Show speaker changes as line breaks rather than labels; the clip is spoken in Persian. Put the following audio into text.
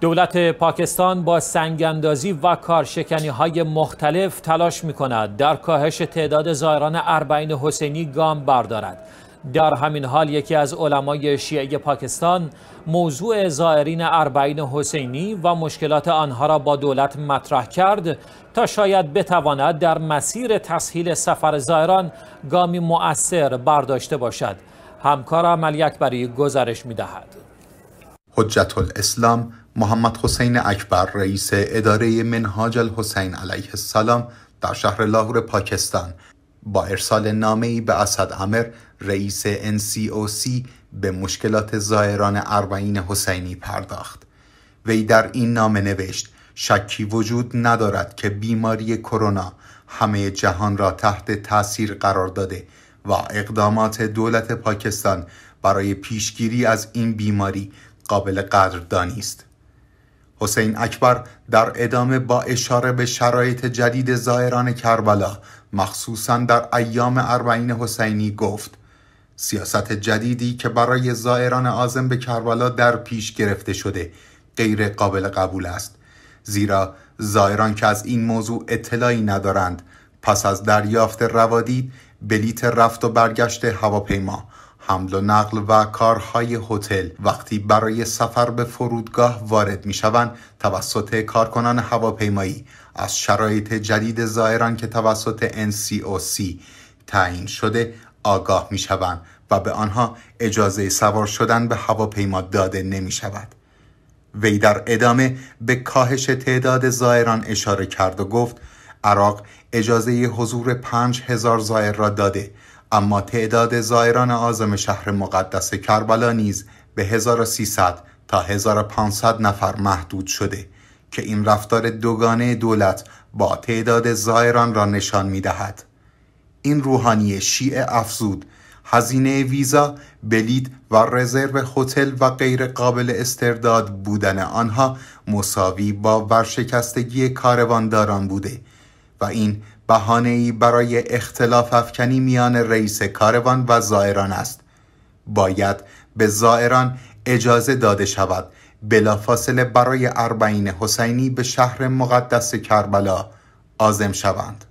دولت پاکستان با سنگاندازی و کارشکنی های مختلف تلاش می کند در کاهش تعداد زائران اربعین حسینی گام بردارد. در همین حال یکی از علمای شیعه پاکستان موضوع زائرین اربعین حسینی و مشکلات آنها را با دولت مطرح کرد تا شاید بتواند در مسیر تسهیل سفر زائران گامی مؤثر برداشته باشد. همکار علی اکبری گزارش می دهد.
حجت الاسلام محمد حسین اکبر رئیس اداره منهاج الحسین علیه السلام در شهر لاهور پاکستان با ارسال ای به اسد امر رئیس NCOC به مشکلات ظاهران اربعین حسینی پرداخت وی در این نامه نوشت شکی وجود ندارد که بیماری کرونا همه جهان را تحت تاثیر قرار داده و اقدامات دولت پاکستان برای پیشگیری از این بیماری قابل قدردانی است حسین اکبر در ادامه با اشاره به شرایط جدید زائران کربلا مخصوصا در ایام اربعین حسینی گفت سیاست جدیدی که برای زائران آزم به کربلا در پیش گرفته شده غیر قابل قبول است زیرا زائران که از این موضوع اطلاعی ندارند پس از دریافت روادید بلیت رفت و برگشت هواپیما حمل و نقل و کارهای هتل وقتی برای سفر به فرودگاه وارد می شوند توسط کارکنان هواپیمایی از شرایط جدید زائران که توسط NCOC تعیین شده آگاه می شوند و به آنها اجازه سوار شدن به هواپیما داده نمی شود. وی در ادامه به کاهش تعداد زائران اشاره کرد و گفت عراق اجازه حضور پنج هزار زائر را داده اما تعداد زائران آزم شهر مقدس کربلا نیز به 1300 تا 1500 نفر محدود شده که این رفتار دوگانه دولت با تعداد زائران را نشان می دهد. این روحانی شیعه افزود هزینه ویزا، بلیت و رزرو هتل و غیر قابل استرداد بودن آنها مساوی با ورشکستگی کاروانداران بوده و این بهانه ای برای اختلاف افکنی میان رئیس کاروان و زائران است باید به زائران اجازه داده شود بلافاصله برای اربعین حسینی به شهر مقدس کربلا آزم شوند